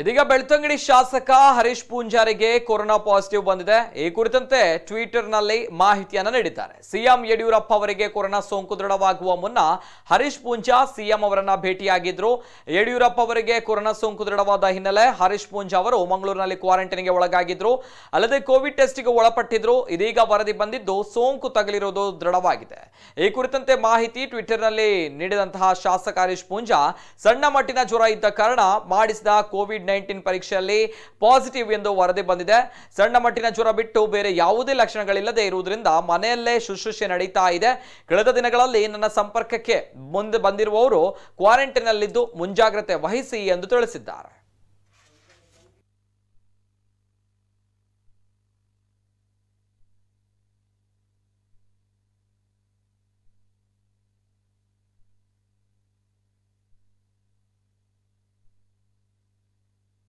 ಇದೀಗ ಬೆಳ್ತಂಗಡಿ ಶಾಸಕ Harish ಪೂಂಜಾರಿಗೆ corona positive ಬಂದಿದೆ ಈ ಕುರಿತಂತೆ ನಲ್ಲಿ ಮಾಹಿತಿಯನ್ನು ನೀಡಿದ್ದಾರೆ ಸಿಎಂ ಯಡಿಯೂರಪ್ಪ ಅವರಿಗೆ ಕೊರೋನಾ ಸೋಂಕು ದೃಢವಾಗುವ ಮುನ್ನ ಹರೀಶ್ ಪೂಂಜಾ ಸಿಎಂ ಅವರನ್ನ ಭೇಟಿಯಾಗಿದ್ರು ಯಡಿಯೂರಪ್ಪ ಅವರಿಗೆ ಕೊರೋನಾ ಸೋಂಕು ದೃಢವಾದ ಹಿನ್ನೆಲೆ ಹರೀಶ್ ಪೂಂಜಾ ಅವರು ಮಂಗಳೂರಿನಲ್ಲಿ ಕ್ವಾರಂಟೈನ್ಗೆ ಒಳಗಾಗಿದ್ರು ಅಲ್ಲದೆ ಕೋವಿಡ್ ಟೆಸ್ಟ್ಗೆ ಒಳಪಟ್ಟಿದ್ರು ಇದೀಗ ವರದಿ ಬಂದಿದ್ದು ಸೋಂಕು ತಗಲಿರುವುದು ದೃಢವಾಗಿದೆ ಈ ಕುರಿತಂತೆ ಮಾಹಿತಿ ಟ್ವಿಟರ್ನಲ್ಲಿ ನೀಡಿದಂತಹ ಶಾಸಕ ಹರೀಶ್ ಪೂಂಜಾ ಸಣ್ಣ ಮಟ್ಟಿನ ಜ್ವರ ಇದ್ದ ಕಾರಣ ಮಾಡಿಸಿದ ಕೋವಿಡ್ ಕೋವಿಡ್ ನೈನ್ಟೀನ್ ಪರೀಕ್ಷೆಯಲ್ಲಿ ಪಾಸಿಟಿವ್ ಎಂದು ವರದಿ ಬಂದಿದೆ ಸಣ್ಣ ಮಟ್ಟಿನ ಜ್ವರ ಬಿಟ್ಟು ಬೇರೆ ಯಾವುದೇ ಲಕ್ಷಣಗಳಿಲ್ಲದೆ ಇರುವುದರಿಂದ ಮನೆಯಲ್ಲೇ ಶುಶ್ರೂಷೆ ನಡೀತಾ ಇದೆ ಕಳೆದ ದಿನಗಳಲ್ಲಿ ನನ್ನ ಸಂಪರ್ಕಕ್ಕೆ ಮುಂದೆ ಬಂದಿರುವವರು ಕ್ವಾರಂಟೈನ್ನಲ್ಲಿದ್ದು ಮುಂಜಾಗ್ರತೆ ವಹಿಸಿ ಎಂದು ತಿಳಿಸಿದ್ದಾರೆ